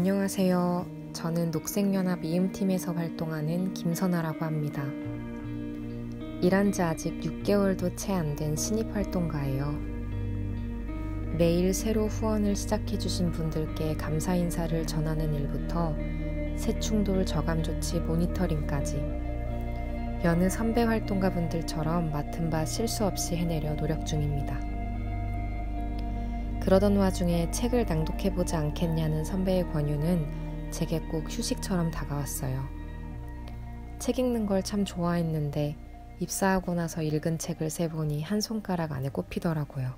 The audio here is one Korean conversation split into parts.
안녕하세요. 저는 녹색연합 이음팀에서 활동하는 김선아라고 합니다. 일한 지 아직 6개월도 채 안 된 신입 활동가예요. 매일 새로 후원을 시작해주신 분들께 감사 인사를 전하는 일부터 새충돌 저감 조치 모니터링까지 여느 선배 활동가분들처럼 맡은 바 실수 없이 해내려 노력 중입니다. 그러던 와중에 책을 낭독해보지 않겠냐는 선배의 권유는 제게 꼭 휴식처럼 다가왔어요. 책 읽는 걸 참 좋아했는데 입사하고 나서 읽은 책을 세보니 한 손가락 안에 꼽히더라고요.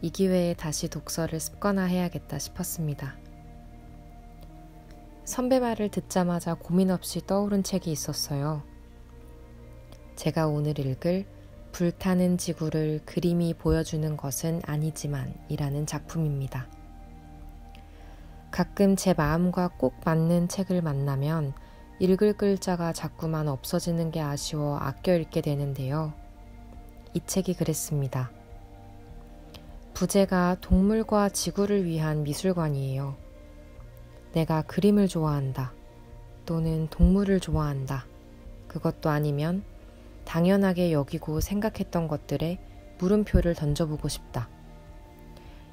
이 기회에 다시 독서를 습관화해야겠다 싶었습니다. 선배 말을 듣자마자 고민 없이 떠오른 책이 있었어요. 제가 오늘 읽을 불타는 지구를 그림이 보여주는 것은 아니지만 이라는 작품입니다. 가끔 제 마음과 꼭 맞는 책을 만나면 읽을 글자가 자꾸만 없어지는 게 아쉬워 아껴 읽게 되는데요. 이 책이 그랬습니다. 부제가 동물과 지구를 위한 미술관이에요. 내가 그림을 좋아한다. 또는 동물을 좋아한다. 그것도 아니면 당연하게 여기고 생각했던 것들에 물음표를 던져보고 싶다.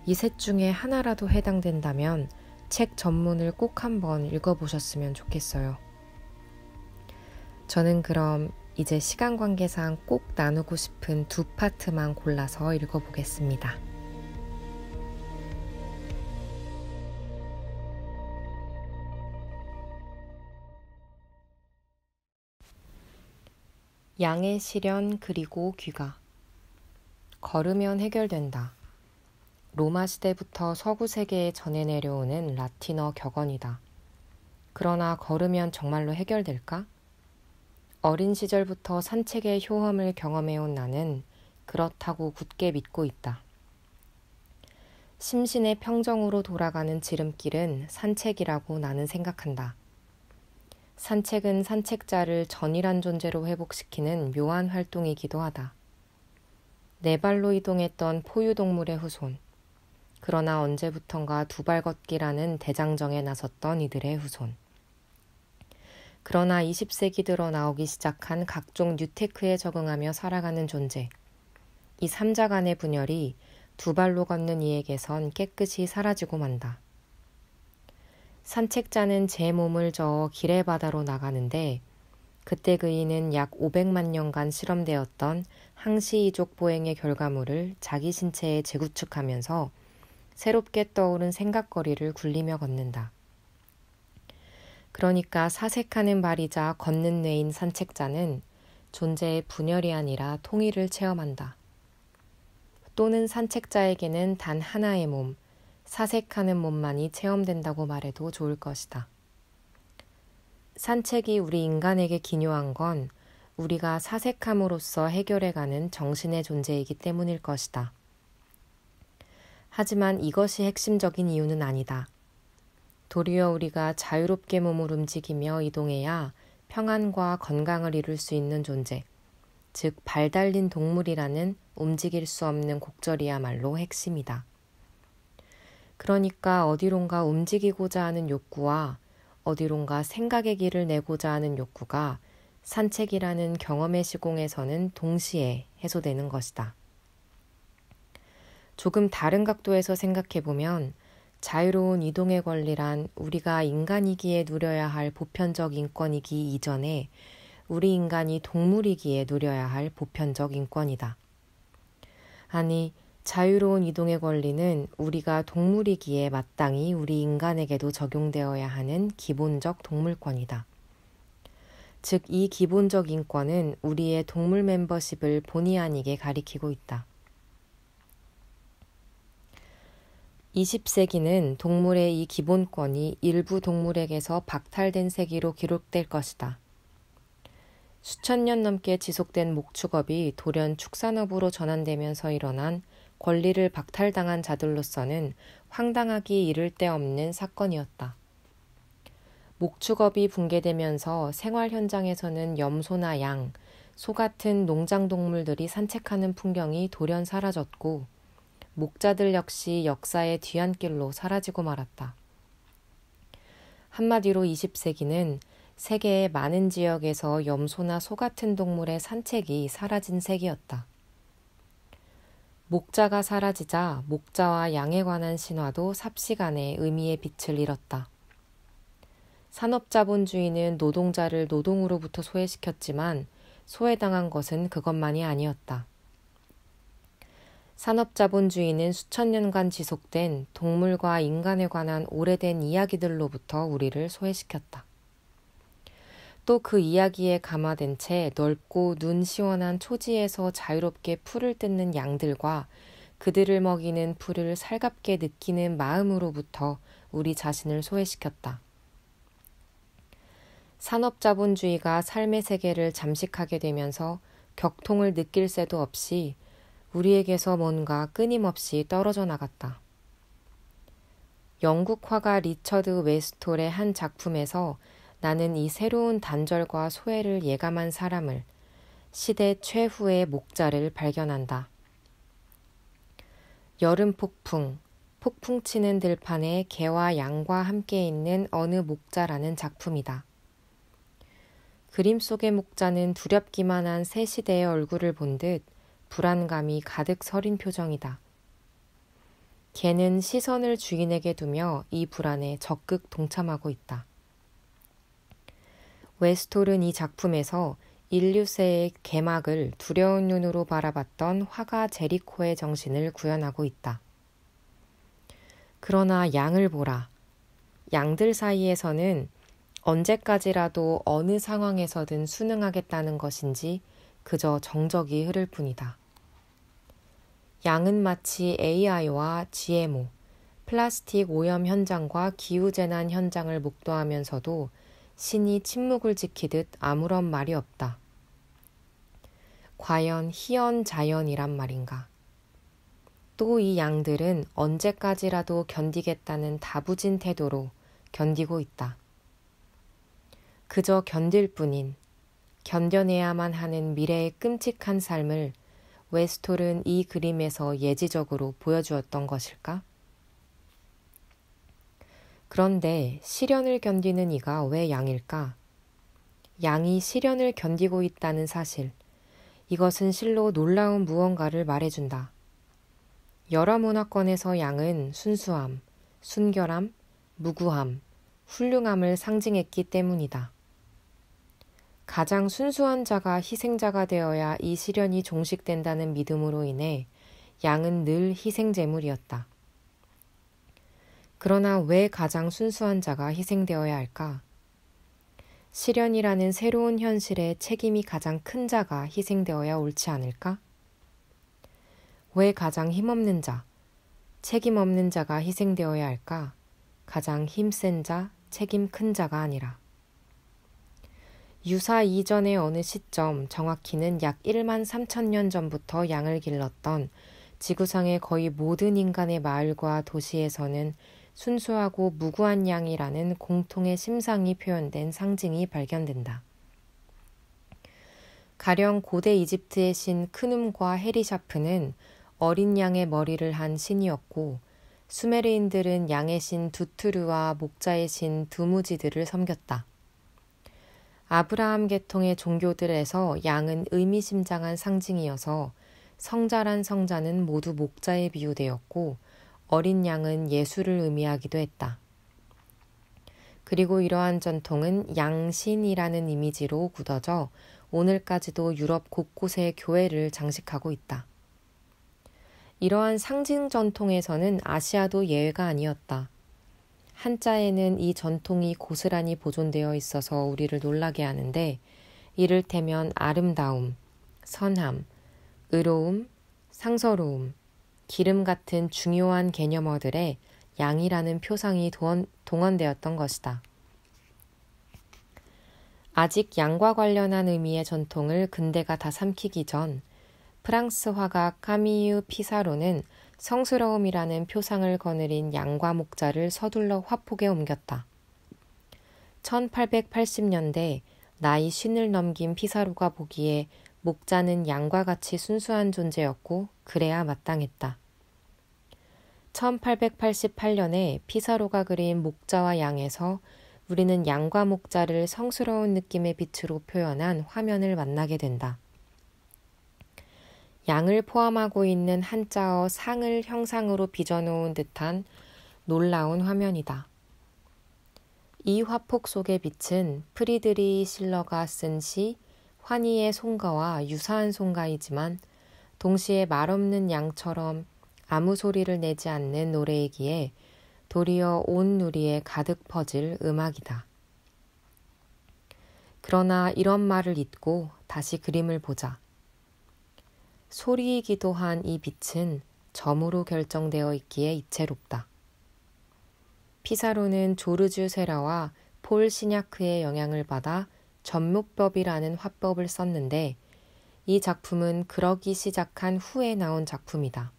이 셋 중에 하나라도 해당된다면 책 전문을 꼭 한번 읽어보셨으면 좋겠어요. 저는 그럼 이제 시간 관계상 꼭 나누고 싶은 두 파트만 골라서 읽어보겠습니다. 양의 시련 그리고 귀가 걸으면 해결된다. 로마 시대부터 서구 세계에 전해 내려오는 라틴어 격언이다. 그러나 걸으면 정말로 해결될까? 어린 시절부터 산책의 효험을 경험해온 나는 그렇다고 굳게 믿고 있다. 심신의 평정으로 돌아가는 지름길은 산책이라고 나는 생각한다. 산책은 산책자를 전이란 존재로 회복시키는 묘한 활동이기도 하다. 네 발로 이동했던 포유동물의 후손. 그러나 언제부턴가 두 발 걷기라는 대장정에 나섰던 이들의 후손. 그러나 20세기 들어 나오기 시작한 각종 뉴테크에 적응하며 살아가는 존재. 이 삼자 간의 분열이 두 발로 걷는 이에게선 깨끗이 사라지고 만다. 산책자는 제 몸을 저어 길의 바다로 나가는데 그때 그이는 약 500만 년간 실험되었던 항시이족 보행의 결과물을 자기 신체에 재구축하면서 새롭게 떠오른 생각거리를 굴리며 걷는다. 그러니까 사색하는 발이자 걷는 뇌인 산책자는 존재의 분열이 아니라 통일을 체험한다. 또는 산책자에게는 단 하나의 몸, 사색하는 몸만이 체험된다고 말해도 좋을 것이다. 산책이 우리 인간에게 기뇨한건 우리가 사색함으로써 해결해가는 정신의 존재이기 때문일 것이다. 하지만 이것이 핵심적인 이유는 아니다. 도리어 우리가 자유롭게 몸을 움직이며 이동해야 평안과 건강을 이룰 수 있는 존재, 즉, 발 달린 동물이라는 움직일 수 없는 곡절이야말로 핵심이다. 그러니까 어디론가 움직이고자 하는 욕구와 어디론가 생각의 길을 내고자 하는 욕구가 산책이라는 경험의 시공에서는 동시에 해소되는 것이다. 조금 다른 각도에서 생각해 보면 자유로운 이동의 권리란 우리가 인간이기에 누려야 할 보편적 인권이기 이전에 우리 인간이 동물이기에 누려야 할 보편적 인권이다. 아니, 자유로운 이동의 권리는 우리가 동물이기에 마땅히 우리 인간에게도 적용되어야 하는 기본적 동물권이다. 즉, 이 기본적 인권은 우리의 동물 멤버십을 본의 아니게 가리키고 있다. 20세기는 동물의 이 기본권이 일부 동물에게서 박탈된 세기로 기록될 것이다. 수천 년 넘게 지속된 목축업이 돌연 축산업으로 전환되면서 일어난 권리를 박탈당한 자들로서는 황당하기 이를 데 없는 사건이었다. 목축업이 붕괴되면서 생활 현장에서는 염소나 양, 소 같은 농장 동물들이 산책하는 풍경이 돌연 사라졌고, 목자들 역시 역사의 뒤안길로 사라지고 말았다. 한마디로 20세기는 세계의 많은 지역에서 염소나 소 같은 동물의 산책이 사라진 세기였다. 목자가 사라지자 목자와 양에 관한 신화도 삽시간에 의미의 빛을 잃었다. 산업자본주의는 노동자를 노동으로부터 소외시켰지만 소외당한 것은 그것만이 아니었다. 산업자본주의는 수천 년간 지속된 동물과 인간에 관한 오래된 이야기들로부터 우리를 소외시켰다. 또그 이야기에 감화된 채 넓고 눈 시원한 초지에서 자유롭게 풀을 뜯는 양들과 그들을 먹이는 풀을 살갑게 느끼는 마음으로부터 우리 자신을 소외시켰다. 산업자본주의가 삶의 세계를 잠식하게 되면서 격통을 느낄 새도 없이 우리에게서 뭔가 끊임없이 떨어져 나갔다. 영국 화가 리처드 웨스톨의 한 작품에서 나는 이 새로운 단절과 소외를 예감한 사람을 시대 최후의 목자를 발견한다. 여름 폭풍, 폭풍 치는 들판에 개와 양과 함께 있는 어느 목자라는 작품이다. 그림 속의 목자는 두렵기만 한새 시대의 얼굴을 본 듯 불안감이 가득 서린 표정이다. 개는 시선을 주인에게 두며 이 불안에 적극 동참하고 있다. 웨스톨은 이 작품에서 인류세의 개막을 두려운 눈으로 바라봤던 화가 제리코의 정신을 구현하고 있다. 그러나 양을 보라. 양들 사이에서는 언제까지라도 어느 상황에서든 순응하겠다는 것인지 그저 정적이 흐를 뿐이다. 양은 마치 AI와 GMO, 플라스틱 오염 현장과 기후재난 현장을 목도하면서도 신이 침묵을 지키듯 아무런 말이 없다. 과연 희연자연이란 말인가? 또 이 양들은 언제까지라도 견디겠다는 다부진 태도로 견디고 있다. 그저 견딜 뿐인 견뎌내야만 하는 미래의 끔찍한 삶을 웨스톨은 이 그림에서 예지적으로 보여주었던 것일까? 그런데 시련을 견디는 이가 왜 양일까? 양이 시련을 견디고 있다는 사실. 이것은 실로 놀라운 무언가를 말해준다. 여러 문화권에서 양은 순수함, 순결함, 무구함, 훌륭함을 상징했기 때문이다. 가장 순수한 자가 희생자가 되어야 이 시련이 종식된다는 믿음으로 인해 양은 늘 희생제물이었다. 그러나 왜 가장 순수한 자가 희생되어야 할까? 실현이라는 새로운 현실에 책임이 가장 큰 자가 희생되어야 옳지 않을까? 왜 가장 힘없는 자, 책임 없는 자가 희생되어야 할까? 가장 힘센 자, 책임 큰 자가 아니라. 유사 이전의 어느 시점, 정확히는 약 1만 3천 년 전부터 양을 길렀던 지구상의 거의 모든 인간의 마을과 도시에서는 순수하고 무구한 양이라는 공통의 심상이 표현된 상징이 발견된다. 가령 고대 이집트의 신 크눔과 헤리샤프는 어린 양의 머리를 한 신이었고 수메르인들은 양의 신두트르와 목자의 신두무지들을 섬겼다. 아브라함 계통의 종교들에서 양은 의미심장한 상징이어서 성자란 성자는 모두 목자에 비유되었고 어린 양은 예수를 의미하기도 했다. 그리고 이러한 전통은 양신이라는 이미지로 굳어져 오늘까지도 유럽 곳곳에 교회를 장식하고 있다. 이러한 상징 전통에서는 아시아도 예외가 아니었다. 한자에는 이 전통이 고스란히 보존되어 있어서 우리를 놀라게 하는데 이를테면 아름다움, 선함, 의로움, 상서로움, 기름 같은 중요한 개념어들의 양이라는 표상이 동원, 되었던 것이다. 아직 양과 관련한 의미의 전통을 근대가 다 삼키기 전 프랑스 화가 카미유 피사로는 성스러움이라는 표상을 거느린 양과 목자를 서둘러 화폭에 옮겼다. 1880년대 나이 쉰을 넘긴 피사로가 보기에 목자는 양과 같이 순수한 존재였고 그래야 마땅했다. 1888년에 피사로가 그린 목자와 양에서 우리는 양과 목자를 성스러운 느낌의 빛으로 표현한 화면을 만나게 된다. 양을 포함하고 있는 한자어 상을 형상으로 빚어놓은 듯한 놀라운 화면이다. 이 화폭 속의 빛은 프리드리 실러가 쓴시 환희의 송가와 유사한 송가이지만 동시에 말없는 양처럼 아무 소리를 내지 않는 노래이기에 도리어 온 누리에 가득 퍼질 음악이다. 그러나 이런 말을 잊고 다시 그림을 보자. 소리이기도 한 이 빛은 점으로 결정되어 있기에 이채롭다. 피사로는 조르주 세라와 폴 시냐크의 영향을 받아 전무법이라는 화법을 썼는데 이 작품은 그러기 시작한 후에 나온 작품이다.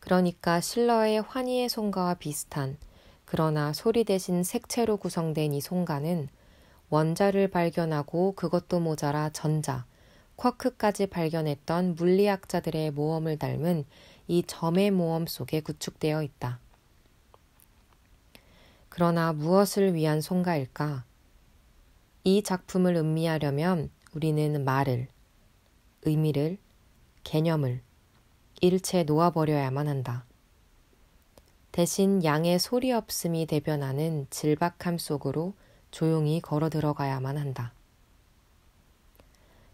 그러니까 실러의 환희의 송가와 비슷한 그러나 소리 대신 색채로 구성된 이 송가는 원자를 발견하고 그것도 모자라 전자, 쿼크까지 발견했던 물리학자들의 모험을 닮은 이 점의 모험 속에 구축되어 있다. 그러나 무엇을 위한 송가일까? 이 작품을 음미하려면 우리는 말을, 의미를, 개념을 일체 놓아버려야만 한다. 대신 양의 소리 없음이 대변하는 질박함 속으로 조용히 걸어 들어가야만 한다.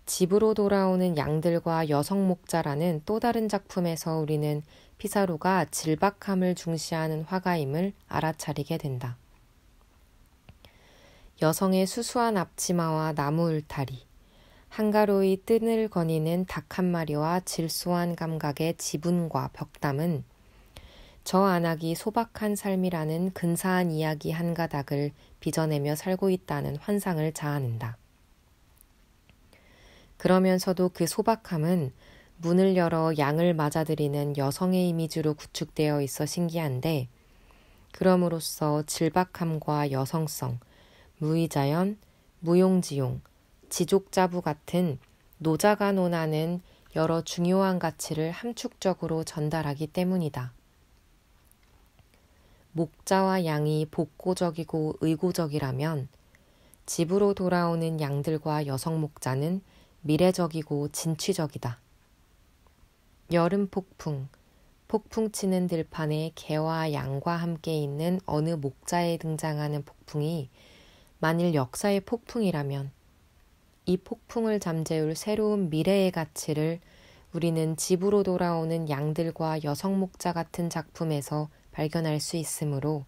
집으로 돌아오는 양들과 여성 목자라는 또 다른 작품에서 우리는 피사로가 질박함을 중시하는 화가임을 알아차리게 된다. 여성의 수수한 앞치마와 나무 울타리, 한가로이 뜬을 거니는 닭 한 마리와 질소한 감각의 지분과 벽담은 저 안악이 소박한 삶이라는 근사한 이야기 한 가닥을 빚어내며 살고 있다는 환상을 자아낸다. 그러면서도 그 소박함은 문을 열어 양을 맞아들이는 여성의 이미지로 구축되어 있어 신기한데, 그럼으로써 질박함과 여성성, 무의자연 무용지용, 지족자부 같은 노자가 논하는 여러 중요한 가치를 함축적으로 전달하기 때문이다. 목자와 양이 복고적이고 의고적이라면 집으로 돌아오는 양들과 여성 목자는 미래적이고 진취적이다. 여름 폭풍, 폭풍 치는 들판에 개와 양과 함께 있는 어느 목자에 등장하는 폭풍이 만일 역사의 폭풍이라면 이 폭풍을 잠재울 새로운 미래의 가치를 우리는 집으로 돌아오는 양들과 여성 목자 같은 작품에서 발견할 수 있으므로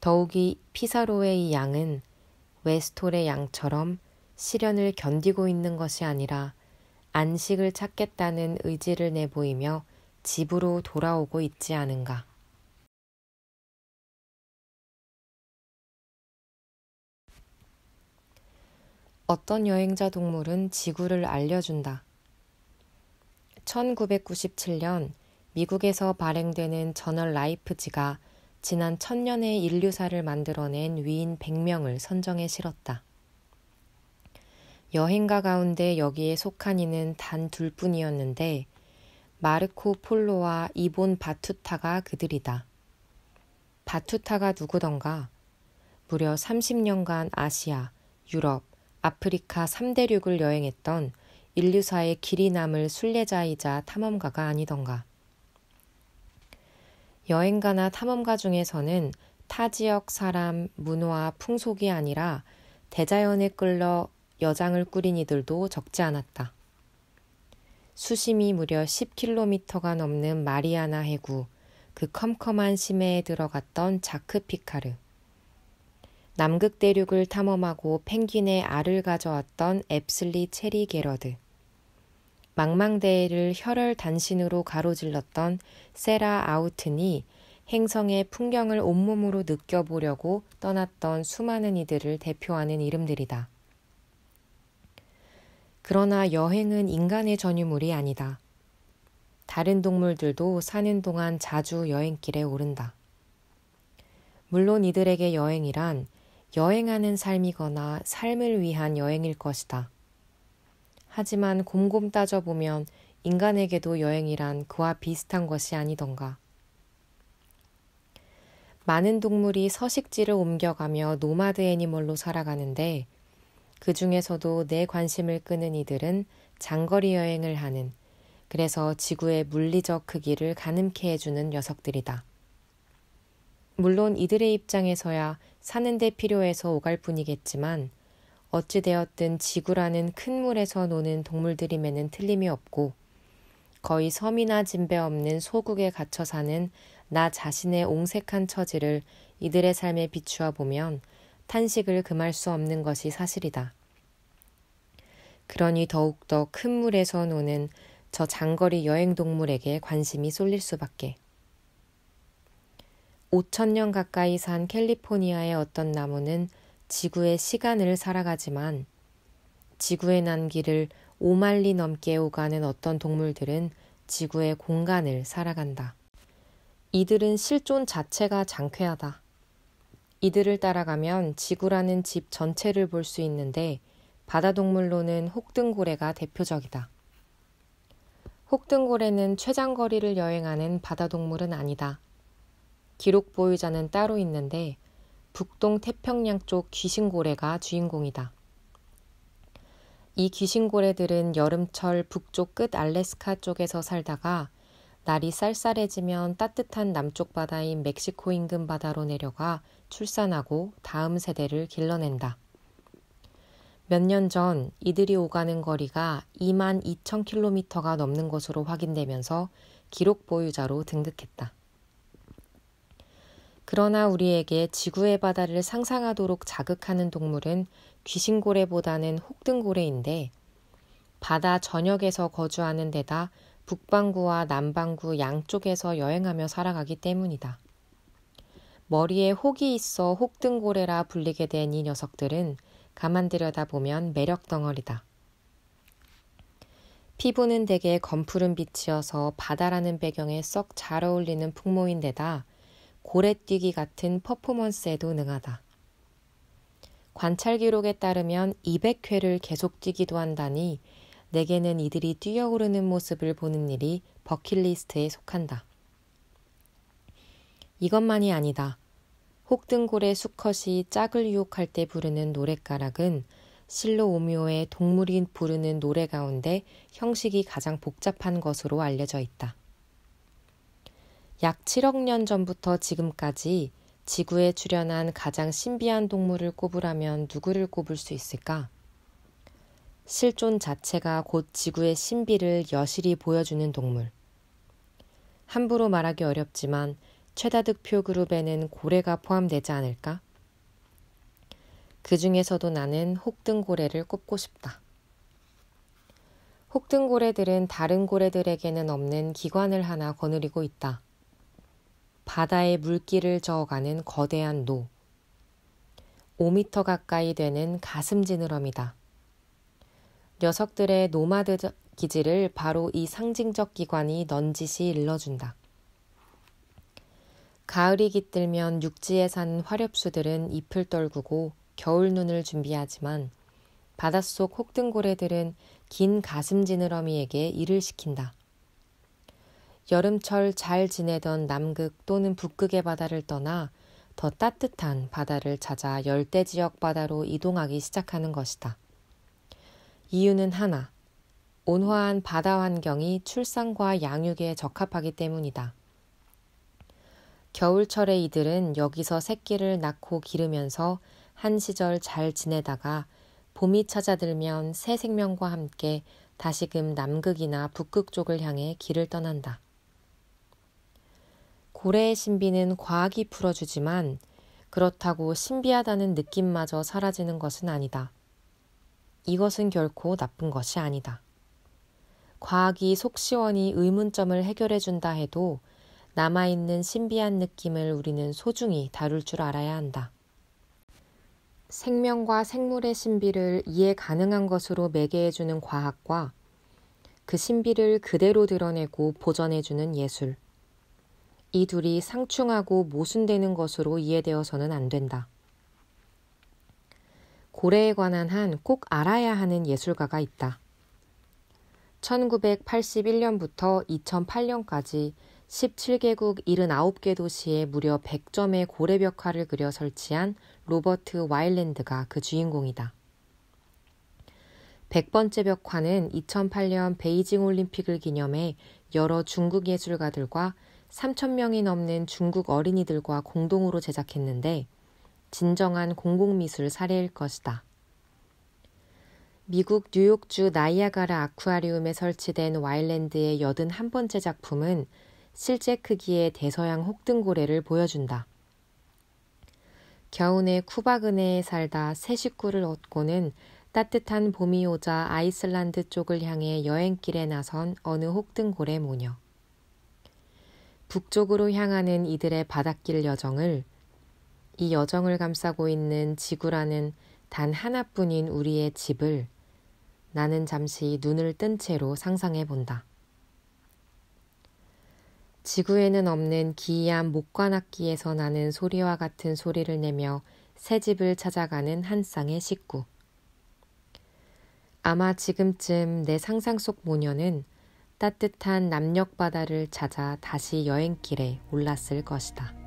더욱이 피사로의 이 양은 웨스톨의 양처럼 시련을 견디고 있는 것이 아니라 안식을 찾겠다는 의지를 내보이며 집으로 돌아오고 있지 않은가. 어떤 여행자 동물은 지구를 알려준다. 1997년 미국에서 발행되는 저널 라이프지가 지난 천년의 인류사를 만들어낸 위인 100명을 선정해 실었다. 여행가 가운데 여기에 속한 이는 단 둘 뿐이었는데 마르코 폴로와 이본 바투타가 그들이다. 바투타가 누구던가 무려 30년간 아시아, 유럽, 아프리카 3대륙을 여행했던 인류사의 길이 남을 순례자이자 탐험가가 아니던가. 여행가나 탐험가 중에서는 타 지역 사람, 문화, 풍속이 아니라 대자연에 끌러 여장을 꾸린 이들도 적지 않았다. 수심이 무려 10km가 넘는 마리아나 해구, 그 컴컴한 심해에 들어갔던 자크 피카르. 남극 대륙을 탐험하고 펭귄의 알을 가져왔던 앱슬리 체리 게러드. 망망대해를 혈혈 단신으로 가로질렀던 세라 아우튼이 행성의 풍경을 온몸으로 느껴보려고 떠났던 수많은 이들을 대표하는 이름들이다. 그러나 여행은 인간의 전유물이 아니다. 다른 동물들도 사는 동안 자주 여행길에 오른다. 물론 이들에게 여행이란 여행하는 삶이거나 삶을 위한 여행일 것이다. 하지만 곰곰 따져보면 인간에게도 여행이란 그와 비슷한 것이 아니던가. 많은 동물이 서식지를 옮겨가며 노마드 애니멀로 살아가는데 그 중에서도 내 관심을 끄는 이들은 장거리 여행을 하는 그래서 지구의 물리적 크기를 가늠케 해주는 녀석들이다. 물론 이들의 입장에서야 사는데 필요해서 오갈 뿐이겠지만 어찌되었든 지구라는 큰 물에서 노는 동물들임에는 틀림이 없고 거의 섬이나 진배 없는 소국에 갇혀 사는 나 자신의 옹색한 처지를 이들의 삶에 비추어 보면 탄식을 금할 수 없는 것이 사실이다. 그러니 더욱더 큰 물에서 노는 저 장거리 여행 동물에게 관심이 쏠릴 수밖에. 5천년 가까이 산 캘리포니아의 어떤 나무는 지구의 시간을 살아가지만 지구의 난기를 5만리 넘게 오가는 어떤 동물들은 지구의 공간을 살아간다. 이들은 실존 자체가 장쾌하다. 이들을 따라가면 지구라는 집 전체를 볼 수 있는데 바다 동물로는 혹등고래가 대표적이다. 혹등고래는 최장거리를 여행하는 바다 동물은 아니다. 기록 보유자는 따로 있는데 북동 태평양 쪽 귀신고래가 주인공이다. 이 귀신고래들은 여름철 북쪽 끝 알래스카 쪽에서 살다가 날이 쌀쌀해지면 따뜻한 남쪽 바다인 멕시코 인근 바다로 내려가 출산하고 다음 세대를 길러낸다. 몇 년 전 이들이 오가는 거리가 2만 2천 킬로미터가 넘는 것으로 확인되면서 기록 보유자로 등극했다. 그러나 우리에게 지구의 바다를 상상하도록 자극하는 동물은 귀신고래보다는 혹등고래인데 바다 전역에서 거주하는 데다 북반구와 남반구 양쪽에서 여행하며 살아가기 때문이다. 머리에 혹이 있어 혹등고래라 불리게 된 이 녀석들은 가만 들여다보면 매력 덩어리다. 피부는 대개 검푸른 빛이어서 바다라는 배경에 썩 잘 어울리는 풍모인데다 고래뛰기 같은 퍼포먼스에도 능하다. 관찰 기록에 따르면 200회를 계속 뛰기도 한다니 내게는 이들이 뛰어오르는 모습을 보는 일이 버킷리스트에 속한다. 이것만이 아니다. 혹등골의 수컷이 짝을 유혹할 때 부르는 노랫가락은 실로 오묘의 동물인 부르는 노래 가운데 형식이 가장 복잡한 것으로 알려져 있다. 약 7억 년 전부터 지금까지 지구에 출현한 가장 신비한 동물을 꼽으라면 누구를 꼽을 수 있을까? 실존 자체가 곧 지구의 신비를 여실히 보여주는 동물. 함부로 말하기 어렵지만 최다득표 그룹에는 고래가 포함되지 않을까? 그 중에서도 나는 혹등고래를 꼽고 싶다. 혹등고래들은 다른 고래들에게는 없는 기관을 하나 거느리고 있다. 바다의물길을 저어가는 거대한 노. 5미터 가까이 되는 가슴 지느러미다. 녀석들의 노마드 기질을 바로 이 상징적 기관이 넌지시 일러준다. 가을이 깃들면 육지에 산 화렵수들은 잎을 떨구고 겨울 눈을 준비하지만 바닷속 혹등고래들은 긴 가슴 지느러미에게 일을 시킨다. 여름철 잘 지내던 남극 또는 북극의 바다를 떠나 더 따뜻한 바다를 찾아 열대 지역 바다로 이동하기 시작하는 것이다. 이유는 하나. 온화한 바다 환경이 출산과 양육에 적합하기 때문이다. 겨울철에 이들은 여기서 새끼를 낳고 기르면서 한 시절 잘 지내다가 봄이 찾아들면 새 생명과 함께 다시금 남극이나 북극 쪽을 향해 길을 떠난다. 고래의 신비는 과학이 풀어주지만 그렇다고 신비하다는 느낌마저 사라지는 것은 아니다. 이것은 결코 나쁜 것이 아니다. 과학이 속시원히 의문점을 해결해준다 해도 남아있는 신비한 느낌을 우리는 소중히 다룰 줄 알아야 한다. 생명과 생물의 신비를 이해 가능한 것으로 매개해주는 과학과 그 신비를 그대로 드러내고 보전해주는 예술. 이 둘이 상충하고 모순되는 것으로 이해되어서는 안 된다. 고래에 관한 한 꼭 알아야 하는 예술가가 있다. 1981년부터 2008년까지 17개국 79개 도시에 무려 100점의 고래벽화를 그려 설치한 로버트 와일랜드가 그 주인공이다. 100번째 벽화는 2008년 베이징 올림픽을 기념해 여러 중국 예술가들과 3천 명이 넘는 중국 어린이들과 공동으로 제작했는데 진정한 공공미술 사례일 것이다. 미국 뉴욕주 나이아가라 아쿠아리움에 설치된 와일랜드의 81번째 작품은 실제 크기의 대서양 혹등고래를 보여준다. 겨우내 쿠바 근해에 살다 새 식구를 얻고는 따뜻한 봄이 오자 아이슬란드 쪽을 향해 여행길에 나선 어느 혹등고래 모녀. 북쪽으로 향하는 이들의 바닷길 여정을 이 여정을 감싸고 있는 지구라는 단 하나뿐인 우리의 집을 나는 잠시 눈을 뜬 채로 상상해 본다. 지구에는 없는 기이한 목관악기에서 나는 소리와 같은 소리를 내며 새 집을 찾아가는 한 쌍의 식구. 아마 지금쯤 내 상상 속 모녀는 따뜻한 남녘 바다를 찾아 다시 여행길에 올랐을 것이다.